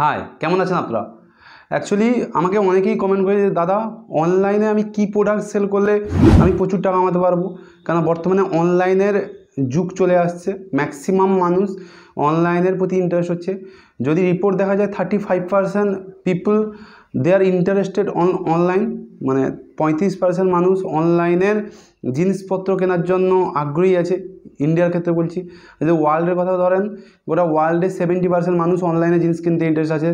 high কেমন আছেন আপনারা অ্যাকচুয়ালি আমাকে অনেকেই কমেন্ট করে দাদা অনলাইনে আমি কি প্রোডাক্ট সেল করলে আমি প্রচুর টাকা কামাতে পারবো কেন বর্তমানে অনলাইনের যুগ চলে আসছে ম্যাক্সিমাম মানুষ অনলাইনের প্রতি ইন্টারেস্ট হচ্ছে যদি রিপোর্ট দেখা যায় thirty five percent people they are interested on online মানে পঁয়ত্রিশ পার্সেন্ট মানুষ অনলাইনের জিনিসপত্র কেনার জন্য আগ্রহী আছে ইন্ডিয়ার ক্ষেত্রে বলছি যদি ওয়ার্ল্ডের কথা ধরেন গোটা ওয়ার্ল্ডে সেভেন্টি পার্সেন্ট মানুষ অনলাইনে জিনিস কিনতে ইন্টারেস্ট আছে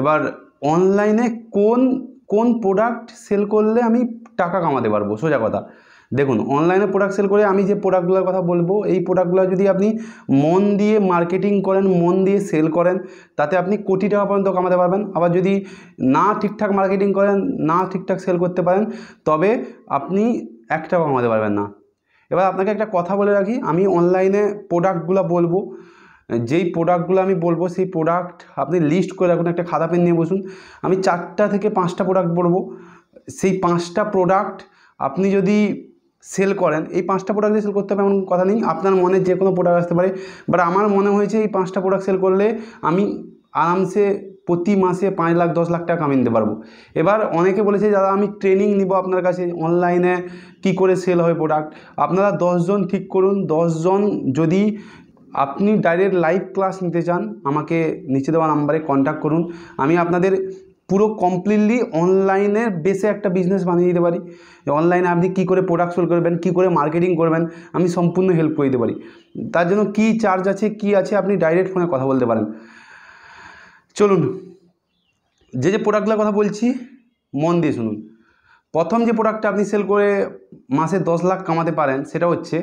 এবার অনলাইনে কোন কোন প্রোডাক্ট সেল করলে আমি টাকা কামাতে পারবো সোজা কথা দেখুন অনলাইনে প্রোডাক্ট সেল করে আমি যে প্রোডাক্টগুলোর কথা বলবো এই প্রোডাক্টগুলো যদি আপনি মন দিয়ে মার্কেটিং করেন মন দিয়ে সেল করেন তাতে আপনি কোটি টাকা পর্যন্ত কামাতে পারবেন আবার যদি না ঠিকঠাক মার্কেটিং করেন না ঠিকঠাক সেল করতে পারেন তবে আপনি এক টাকা কামাতে পারবেন না এবার আপনাকে একটা কথা বলে রাখি আমি অনলাইনে প্রোডাক্টগুলো বলবো যেই প্রোডাক্টগুলো আমি বলবো সেই প্রোডাক্ট আপনি লিস্ট করে রাখুন একটা খাতা পেন নিয়ে বসুন আমি চারটা থেকে পাঁচটা প্রোডাক্ট বলবো সেই পাঁচটা প্রোডাক্ট আপনি যদি সেল করেন এই পাঁচটা প্রোডাক্ট সেল করতে হবে এমন কথা নেই আপনার মনে যে কোনো প্রোডাক্ট আসতে পারে বাট আমার মনে হয়েছে এই পাঁচটা প্রোডাক্ট সেল করলে আমি আরামসে প্রতি মাসে পাঁচ লাখ দশ লাখ টাকা কামিয়ে নিতে পারবো এবার অনেকে বলেছে দাদা আমি ট্রেনিং নিব আপনার কাছে অনলাইনে কি করে সেল হয় প্রোডাক্ট আপনারা দশজন ঠিক করুন দশজন যদি আপনি ডাইরেক্ট লাইভ ক্লাস নিতে চান আমাকে নিচে দেওয়া নাম্বারে কন্ট্যাক্ট করুন আমি আপনাদের পুরো কমপ্লিটলি অনলাইনের বেসে একটা বিজনেস বানিয়ে দিতে পারি অনলাইনে আপনি কী করে প্রোডাক্ট সেল করবেন কী করে মার্কেটিং করবেন আমি সম্পূর্ণ হেল্প করে দিতে পারি তার জন্য কী চার্জ আছে কি আছে আপনি ডাইরেক্ট ফোনে কথা বলতে পারেন চলুন যে যে প্রোডাক্টগুলোর কথা বলছি মন দিয়ে শুনুন প্রথম যে প্রোডাক্টটা আপনি সেল করে মাসে দশ লাখ কামাতে পারেন সেটা হচ্ছে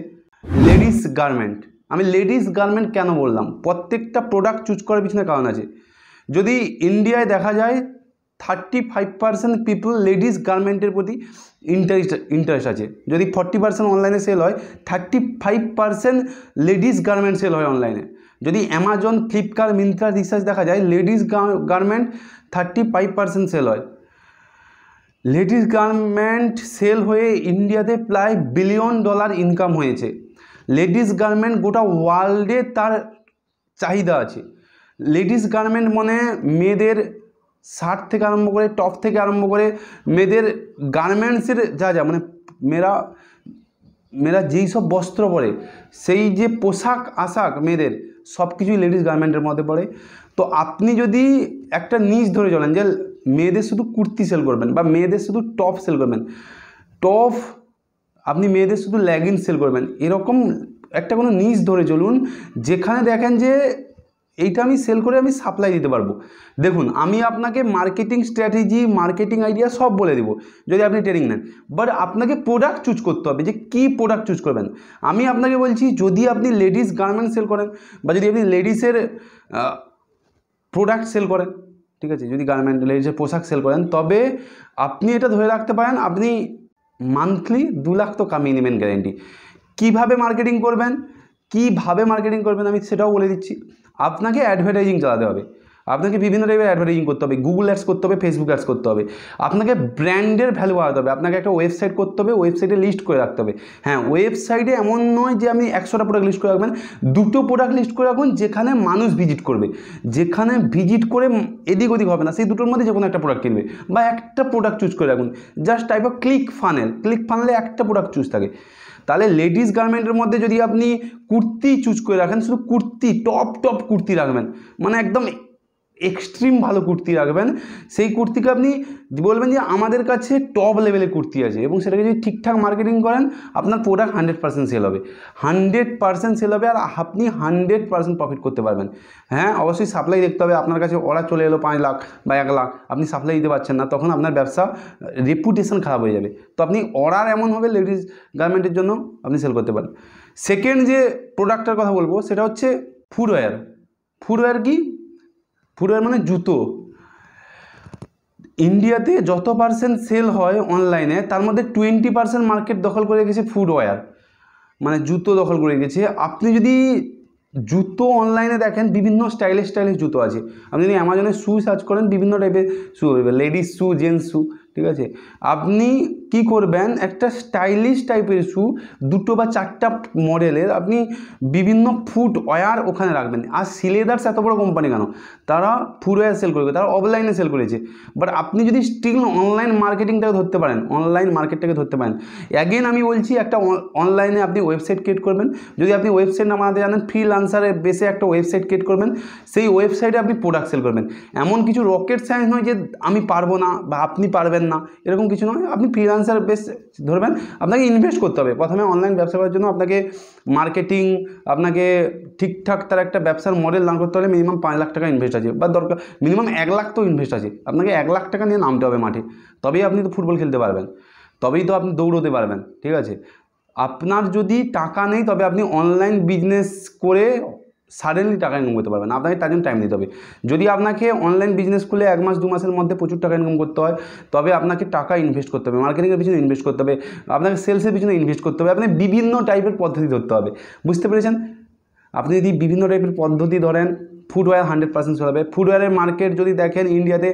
লেডিস গার্মেন্ট আমি লেডিস গার্মেন্ট কেন বললাম প্রত্যেকটা প্রোডাক্ট চুজ করার পিছনে কারণ আছে যদি ইন্ডিয়ায় দেখা যায় thirty five percent people ladies গার্মেন্টের প্রতি ইন্টারেস্ট ইন্টারেস্ট আছে যদি ফর্টি পার্সেন্ট অনলাইনে সেল হয় thirty five percent ladies garment sale হয় অনলাইনে যদি অ্যামাজন ফ্লিপকার্ট মিন্ত্রা রিসার্চ দেখা যায় ladies garment thirty five percent sale হয় লেডিস গার্মেন্ট সেল হয়ে ইন্ডিয়াতে প্রায় বিলিয়ন ডলার ইনকাম হয়েছে লেডিস গার্মেন্ট গোটা ওয়ার্ল্ডে তার চাহিদা আছে লেডিস গার্মেন্ট মানে মেয়েদের শার্ট থেকে আরম্ভ করে টপ থেকে আরম্ভ করে মেয়েদের গার্মেন্টসের যা যা মানে মেয়েরা মেয়েরা যেই সব বস্ত্র পরে সেই যে পোশাক আশাক মেয়েদের সব কিছুই লেডিস গার্মেন্টের মধ্যে পড়ে তো আপনি যদি একটা নিজ ধরে চলেন যে মেয়েদের শুধু কুর্তি সেল করবেন বা মেয়েদের শুধু টপ সেল করবেন টপ আপনি মেয়েদের শুধু ল্যাগিন সেল করবেন এরকম একটা কোনো নিজ ধরে চলুন যেখানে দেখেন যে এইটা আমি সেল করে আমি সাপ্লাই দিতে পারবো দেখুন আমি আপনাকে মার্কেটিং স্ট্র্যাটেজি মার্কেটিং আইডিয়া সব বলে দেবো যদি আপনি ট্রেনিং নেন বাট আপনাকে প্রোডাক্ট চুজ করতে হবে যে কী প্রোডাক্ট চুজ করবেন আমি আপনাকে বলছি যদি আপনি লেডিস গার্মেন্ট সেল করেন বা যদি আপনি লেডিসের প্রোডাক্ট সেল করেন ঠিক আছে যদি গার্মেন্ট লেডিসের পোশাক সেল করেন তবে আপনি এটা ধরে রাখতে পারেন আপনি মান্থলি দু লাখ তো কামিয়ে নেবেন গ্যারেন্টি কীভাবে মার্কেটিং করবেন কীভাবে মার্কেটিং করবেন আমি সেটাও বলে দিচ্ছি আপনাকে অ্যাডভার্টাইজিং চালাতে হবে আপনাকে বিভিন্ন টাইপের অ্যাডভার্টাইজিং করতে হবে গুগল অ্যাডস করতে হবে ফেসবুক অ্যাডস করতে হবে আপনাকে ব্র্যান্ডের ভ্যালু বাড়াতে হবে আপনাকে একটা ওয়েবসাইট করতে হবে ওয়েবসাইটে লিস্ট করে রাখতে হবে হ্যাঁ ওয়েবসাইটে এমন নয় যে আপনি একশোটা প্রোডাক্ট লিস্ট করে রাখবেন দুটো প্রোডাক্ট লিস্ট করে রাখুন যেখানে মানুষ ভিজিট করবে যেখানে ভিজিট করে এদিক ওদিক হবে না সেই দুটোর মধ্যে যে কোনো একটা প্রোডাক্ট কিনবে বা একটা প্রোডাক্ট চুজ করে রাখুন just type of click funnel click ফানেলে একটা প্রোডাক্ট চুজ থাকে তাহলে লেডিস গার্মেন্টের মধ্যে যদি আপনি কুর্তি চুজ করে রাখেন শুধু কুর্তি টপ টপ কুর্তি রাখবেন মানে একদম এক্সট্রিম ভালো কুর্তি রাখবেন সেই কুর্তিকে আপনি বলবেন যে আমাদের কাছে টপ লেভেলের কুর্তি আছে এবং সেটাকে যদি ঠিকঠাক মার্কেটিং করেন আপনার প্রোডাক্ট হান্ড্রেড পার্সেন্ট সেল হবে হান্ড্রেড পার্সেন্ট সেল হবে আর আপনি হান্ড্রেড পার্সেন্ট প্রফিট করতে পারবেন হ্যাঁ অবশ্যই সাপ্লাই দেখতে হবে আপনার কাছে অর্ডার চলে এলো পাঁচ লাখ বা এক লাখ আপনি সাপ্লাই দিতে পারছেন না তখন আপনার ব্যবসা রেপুটেশন খারাপ হয়ে যাবে তো আপনি অর্ডার এমন হবে লেডিস গার্মেন্টের জন্য আপনি সেল করতে পারেন সেকেন্ড যে প্রোডাক্টটার কথা বলবো সেটা হচ্ছে ফুডওয়্যার ফুডওয়্যার কি ফুটওয়্যার মানে জুতো ইন্ডিয়াতে যত পার্সেন্ট সেল হয় অনলাইনে তার মধ্যে টোয়েন্টি পার্সেন্ট মার্কেট দখল করে গেছে ফুটওয়্যার মানে জুতো দখল করে গেছে আপনি যদি জুতো অনলাইনে দেখেন বিভিন্ন স্টাইলে স্টাইলিশ জুতো আছে আপনি যদি অ্যামাজনে শ্যু সার্চ করেন বিভিন্ন টাইপের shoe ladies shoe gents shoe ঠিক আছে আপনি কি করবেন একটা স্টাইলিশ টাইপের শ্যু দুটো বা চারটা মডেলের আপনি বিভিন্ন ফুট ওয়ার ওখানে রাখবেন আর সিলেদার্স এত বড় কোম্পানি কেন তারা ফুরওয়ে সেল করবে তারা অফলাইনে সেল করেছে বাট আপনি যদি স্টিল অনলাইন মার্কেটিংটাকে ধরতে পারেন অনলাইন মার্কেটটাকে ধরতে পারেন অ্যাগেন আমি বলছি একটা অনলাইনে আপনি ওয়েবসাইট ক্রিয়েট করবেন যদি আপনি ওয়েবসাইট না বানাতে জানেন ফ্রি লান্সারের বেসে একটা ওয়েবসাইট ক্রিয়েট করবেন সেই ওয়েবসাইটে আপনি প্রোডাক্ট সেল করবেন এমন কিছু রকেট সায়েন্স নয় যে আমি পারবো না বা আপনি পারবেন না এরকম কিছু নয় আপনি ফ্রিলান্সার বেস ধরবেন আপনাকে ইনভেস্ট করতে হবে প্রথমে অনলাইন ব্যবসা করার জন্য আপনাকে মার্কেটিং আপনাকে ঠিকঠাক তার একটা ব্যবসার মডেল দান করতে হলে মিনিমাম পাঁচ লাখ টাকা ইনভেস্ট আছে বা দরকার মিনিমাম এক লাখ তো ইনভেস্ট আছে আপনাকে এক লাখ টাকা নিয়ে নামতে হবে মাঠে তবেই আপনি তো ফুটবল খেলতে পারবেন তবেই তো আপনি দৌড়োতে পারবেন ঠিক আছে আপনার যদি টাকা নেই তবে আপনি অনলাইন বিজনেস করে সাডেনলি টাকা ইনকাম করতে পারবেন আপনাকে তার জন্য টাইম দিতে হবে যদি আপনাকে অনলাইন বিজনেস খুলে এক মাস দু মাসের মধ্যে প্রচুর টাকা ইনকাম করতে হয় তবে আপনাকে টাকা ইনভেস্ট করতে হবে মার্কেটিংয়ের পিছনে ইনভেস্ট করতে হবে আপনাকে সেলসের পিছনে ইনভেস্ট করতে হবে আপনি বিভিন্ন টাইপের পদ্ধতি ধরতে হবে বুঝতে পেরেছেন আপনি যদি বিভিন্ন টাইপের পদ্ধতি ধরেন ফুটওয়্যার হান্ড্রেড পার্সেন্ট চলাবে ফুটওয়্যারের মার্কেট যদি দেখেন ইন্ডিয়াতে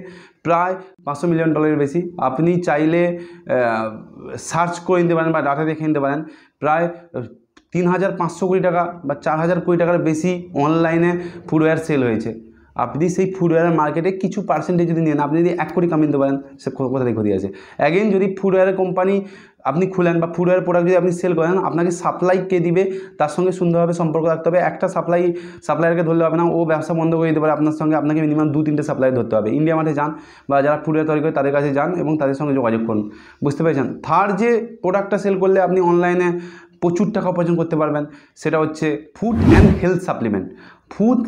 প্রায় পাঁচশো মিলিয়ন ডলারের বেশি আপনি চাইলে সার্চ করে নিতে পারেন বা ডাটা দেখে নিতে পারেন প্রায় তিন হাজার পাঁচশো কোটি টাকা বা চার হাজার কোটি টাকার বেশি অনলাইনে ফুটওয়্যার সেল হয়েছে আপনি সেই ফুটওয়্যার মার্কেটে কিছু পার্সেন্টেজ যদি নেন আপনি যদি এক কোটি কামিয়ে নিতে পারেন সে কোথা থেকে ক্ষতি আছে অ্যাগেন যদি ফুটওয়্যার কোম্পানি আপনি খুলেন বা ফুটওয়্যার প্রোডাক্ট যদি আপনি সেল করেন আপনাকে সাপ্লাই কে দিবে তার সঙ্গে সুন্দরভাবে সম্পর্ক রাখতে হবে একটা সাপ্লাই সাপ্লায়ারকে ধরলে হবে না ও ব্যবসা বন্ধ করে দিতে পারে আপনার সঙ্গে আপনাকে মিনিমাম দু তিনটে সাপ্লাই ধরতে হবে ইন্ডিয়া মাঠে যান বা যারা ফুটওয়্যার তৈরি করে তাদের কাছে যান এবং তাদের সঙ্গে যোগাযোগ করুন বুঝতে পেরেছেন থার্ড যে প্রোডাক্টটা সেল করলে আপনি অনলাইনে প্রচুর টাকা উপার্জন করতে পারবেন সেটা হচ্ছে food and health supplement food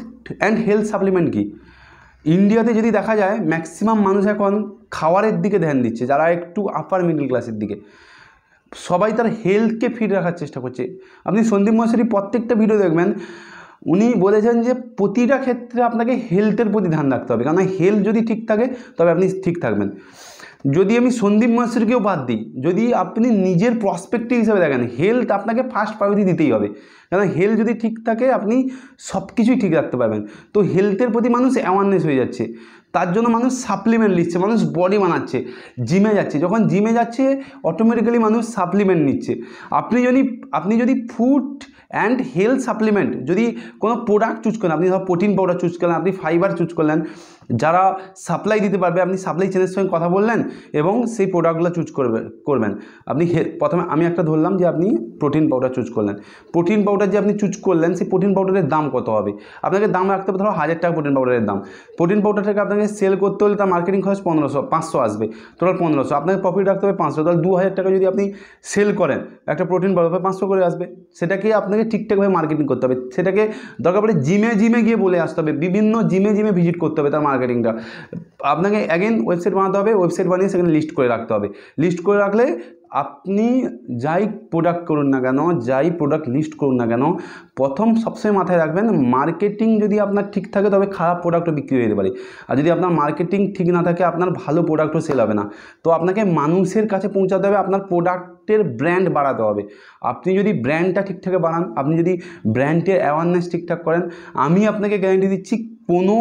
and health supplement কি ইন্ডিয়াতে যদি দেখা যায় ম্যাক্সিমাম মানুষ এখন খাওয়ারের দিকে ধ্যান দিচ্ছে যারা একটু আপার মিডল ক্লাসের দিকে সবাই তার হেলথকে ফিট রাখার চেষ্টা করছে আপনি সন্দীপ মহেশ্বরী প্রত্যেকটা ভিডিও দেখবেন উনি বলেছেন যে প্রতিটা ক্ষেত্রে আপনাকে হেলথের প্রতি ধ্যান রাখতে হবে কারণ হেলথ যদি ঠিক থাকে তবে আপনি ঠিক থাকবেন যদি আমি সন্দীপ মাসুরকেও বাদ দিই যদি আপনি নিজের প্রসপেক্টিভ হিসাবে দেখেন হেলথ আপনাকে ফার্স্ট প্রায়োরিটি দিতেই হবে কারণ হেলথ যদি ঠিক থাকে আপনি সব কিছুই ঠিক রাখতে পারবেন তো হেলথের প্রতি মানুষ অ্যাওয়ারনেস হয়ে যাচ্ছে তার জন্য মানুষ সাপ্লিমেন্ট নিচ্ছে মানুষ বডি বানাচ্ছে জিমে যাচ্ছে যখন জিমে যাচ্ছে অটোমেটিক্যালি মানুষ সাপ্লিমেন্ট নিচ্ছে আপনি যদি আপনি যদি ফুড অ্যান্ড হেলথ সাপ্লিমেন্ট যদি কোনো প্রোডাক্ট চুজ করেন আপনি ধর প্রোটিন পাউডার চুজ করলেন আপনি ফাইবার চুজ করলেন যারা সাপ্লাই দিতে পারবে আপনি সাপ্লাই চেনের সঙ্গে কথা বললেন এবং সেই প্রোডাক্টগুলো চুজ করবে করবেন আপনি প্রথমে আমি একটা ধরলাম যে আপনি প্রোটিন পাউডার চুজ করলেন প্রোটিন পাউডার যে আপনি চুজ করলেন সেই প্রোটিন পাউডারের দাম কত হবে আপনাকে দাম রাখতে হবে ধরো হাজার টাকা প্রোটিন পাউডারের দাম প্রোটিন পাউডারটাকে আপনাকে সেল করতে হলে তার মার্কেটিং খরচ পনেরোশো পাঁচশো আসবে টোটাল পনেরোশো আপনাকে প্রফিট রাখতে হবে পাঁচশো তাহলে দু হাজার টাকা যদি আপনি সেল করেন একটা প্রোটিন পাউডার পাঁচশো করে আসবে সেটাকে আপনাকে ঠিকঠাকভাবে মার্কেটিং করতে হবে সেটাকে দরকার পড়ে জিমে জিমে গিয়ে বলে আসতে হবে বিভিন্ন জিমে জিমে ভিজিট করতে হবে তার মার্কেটিংটা আপনাকে অ্যাগেন ওয়েবসাইট বানাতে হবে ওয়েবসাইট বানিয়ে সেখানে লিস্ট করে রাখতে হবে লিস্ট করে রাখলে আপনি যাই প্রোডাক্ট করুন না কেন যাই প্রোডাক্ট লিস্ট করুন না কেন প্রথম সবসময় মাথায় রাখবেন মার্কেটিং যদি আপনার ঠিক থাকে তবে খারাপ প্রোডাক্টও বিক্রি হয়ে যেতে পারে আর যদি আপনার মার্কেটিং ঠিক না থাকে আপনার ভালো প্রোডাক্টও সেল হবে না তো আপনাকে মানুষের কাছে পৌঁছাতে হবে আপনার প্রোডাক্টের ব্র্যান্ড বাড়াতে হবে আপনি যদি ব্র্যান্ডটা ঠিকঠাক বানান আপনি যদি ব্র্যান্ডের অ্যাওয়ারনেস ঠিকঠাক করেন আমি আপনাকে গ্যারেন্টি দিচ্ছি কোনো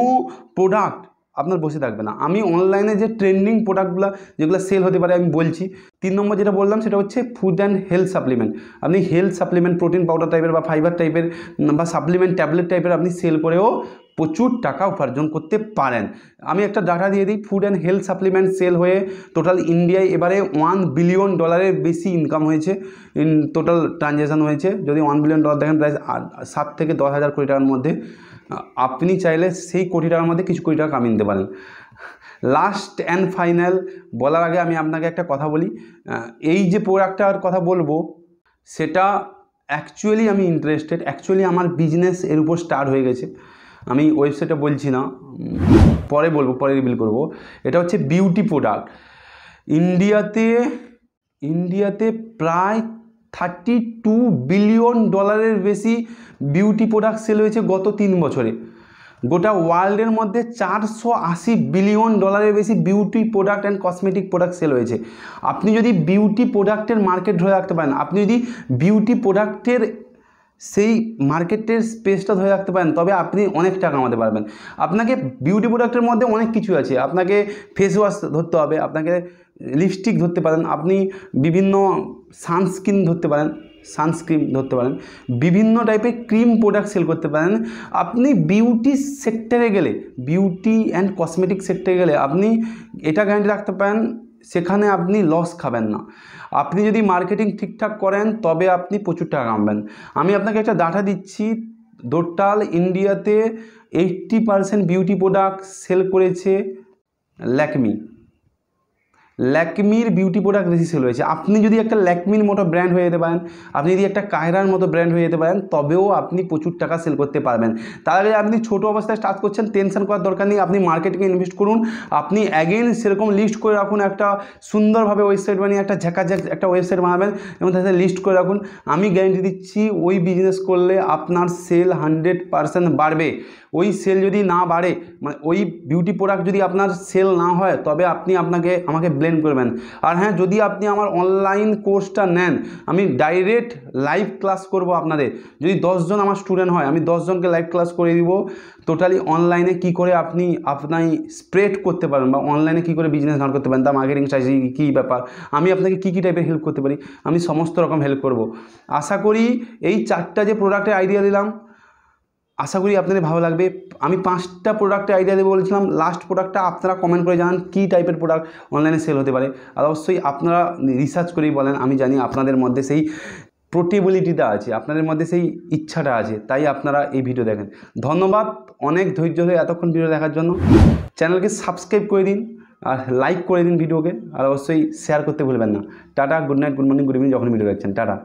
প্রোডাক্ট আপনার বসে থাকবে না আমি অনলাইনে যে ট্রেন্ডিং প্রোডাক্টগুলো যেগুলো সেল হতে পারে আমি বলছি তিন নম্বর যেটা বললাম সেটা হচ্ছে ফুড অ্যান্ড হেলথ সাপ্লিমেন্ট আপনি হেলথ সাপ্লিমেন্ট প্রোটিন পাউডার টাইপের বা ফাইবার টাইপের বা সাপ্লিমেন্ট ট্যাবলেট টাইপের আপনি সেল করেও প্রচুর টাকা উপার্জন করতে পারেন আমি একটা ডাটা দিয়ে দিই food and health supplement sale হয়ে টোটাল ইন্ডিয়ায় এবারে ওয়ান বিলিয়ন ডলারের বেশি ইনকাম হয়েছে ইন টোটাল ট্রানজ্যাকশান হয়েছে যদি ওয়ান বিলিয়ন ডলার দেখেন প্রায় সাত থেকে দশ হাজার কোটি টাকার মধ্যে আপনি চাইলে সেই কোটি টাকার মধ্যে কিছু কোটি টাকা কামিয়ে নিতে পারেন লাস্ট অ্যান্ড ফাইনাল বলার আগে আমি আপনাকে একটা কথা বলি এই যে প্রোডাক্টটার কথা বলবো সেটা অ্যাকচুয়ালি আমি ইন্টারেস্টেড অ্যাকচুয়ালি আমার বিজনেস এর উপর স্টার্ট হয়ে গেছে আমি ওয়েবসাইটটা বলছি না পরে বলবো পরে রিভিল করব এটা হচ্ছে বিউটি প্রোডাক্ট ইন্ডিয়াতে ইন্ডিয়াতে প্রায় থার্টি টু বিলিয়ন ডলারের বেশি বিউটি প্রোডাক্ট সেল হয়েছে গত তিন বছরে গোটা ওয়ার্ল্ডের মধ্যে চারশো আশি বিলিয়ন ডলারের বেশি beauty product and cosmetic product sale হয়েছে আপনি যদি বিউটি প্রোডাক্টের মার্কেট ধরে রাখতে পারেন আপনি যদি বিউটি প্রোডাক্টের সেই মার্কেটের স্পেসটা ধরে রাখতে পারেন তবে আপনি অনেক টাকা কামাতে পারবেন আপনাকে বিউটি প্রোডাক্টের মধ্যে অনেক কিছু আছে আপনাকে ফেস ওয়াশ ধরতে হবে আপনাকে লিপস্টিক ধরতে পারেন আপনি বিভিন্ন সানস্ক্রিন ধরতে পারেন সানস্ক্রিন ধরতে পারেন বিভিন্ন টাইপের ক্রিম প্রোডাক্ট সেল করতে পারেন আপনি বিউটি সেক্টরে গেলে বিউটি অ্যান্ড কসমেটিক সেক্টরে গেলে আপনি এটা গ্যারান্টি রাখতে পারেন সেখানে আপনি লস খাবেন না আপনি যদি মার্কেটিং ঠিকঠাক করেন তবে আপনি প্রচুর টাকা কামবেন আমি আপনাকে একটা ডাটা দিচ্ছি দোটাল ইন্ডিয়াতে eighty percent beauty product sale করেছে ল্যাকমি ল্যাকমির বিউটি প্রোডাক্ট বেশি সেল হয়েছে আপনি যদি একটা ল্যাকমির মতো ব্র্যান্ড হয়ে যেতে পারেন আপনি যদি একটা কায়রার মতো ব্র্যান্ড হয়ে যেতে পারেন তবেও আপনি প্রচুর টাকা সেল করতে পারবেন তার আগে আপনি ছোটো অবস্থায় স্টার্ট করছেন টেনশন করার দরকার নেই আপনি মার্কেটিংয়ে ইনভেস্ট করুন আপনি অ্যাগেন সেরকম লিস্ট করে রাখুন একটা সুন্দরভাবে ওয়েবসাইট বানিয়ে একটা ঝাঁকাঝাক একটা ওয়েবসাইট বানাবেন এবং তাদের লিস্ট করে রাখুন আমি গ্যারেন্টি দিচ্ছি ওই বিজনেস করলে আপনার সেল হান্ড্রেড পারসেন্ট বাড়বে ওই সেল যদি না বাড়ে মানে ওই বিউটি প্রোডাক্ট যদি আপনার সেল না হয় তবে আপনি আপনাকে আমাকে ক্লেম করবেন আর হ্যাঁ যদি আপনি আমার অনলাইন কোর্সটা নেন আমি ডাইরেক্ট লাইভ ক্লাস করব আপনাদের যদি দশজন আমার স্টুডেন্ট হয় আমি দশজনকে লাইভ ক্লাস করে দিব টোটালি অনলাইনে কি করে আপনি আপনার স্প্রেড করতে পারেন বা অনলাইনে কি করে বিজনেস রান করতে পারেন তার মার্কেটিং চাইছি কী ব্যাপার আমি আপনাকে কী কী টাইপের হেল্প করতে পারি আমি সমস্ত রকম হেল্প করব আশা করি এই চারটা যে প্রোডাক্টের আইডিয়া দিলাম আশা করি আপনাদের ভালো লাগবে আমি পাঁচটা প্রোডাক্টের আইডিয়া দিয়ে বলেছিলাম লাস্ট প্রোডাক্টটা আপনারা কমেন্ট করে জানান কী টাইপের প্রোডাক্ট অনলাইনে সেল হতে পারে আর অবশ্যই আপনারা রিসার্চ করেই বলেন আমি জানি আপনাদের মধ্যে সেই পোর্টেবিলিটিটা আছে আপনাদের মধ্যে সেই ইচ্ছাটা আছে তাই আপনারা এই ভিডিও দেখেন ধন্যবাদ অনেক ধৈর্য হয়ে এতক্ষণ ভিডিও দেখার জন্য চ্যানেলকে সাবস্ক্রাইব করে দিন আর লাইক করে দিন ভিডিওকে আর অবশ্যই শেয়ার করতে ভুলবেন না tata good night good morning good evening যখন ভিডিও দেখছেন টাটা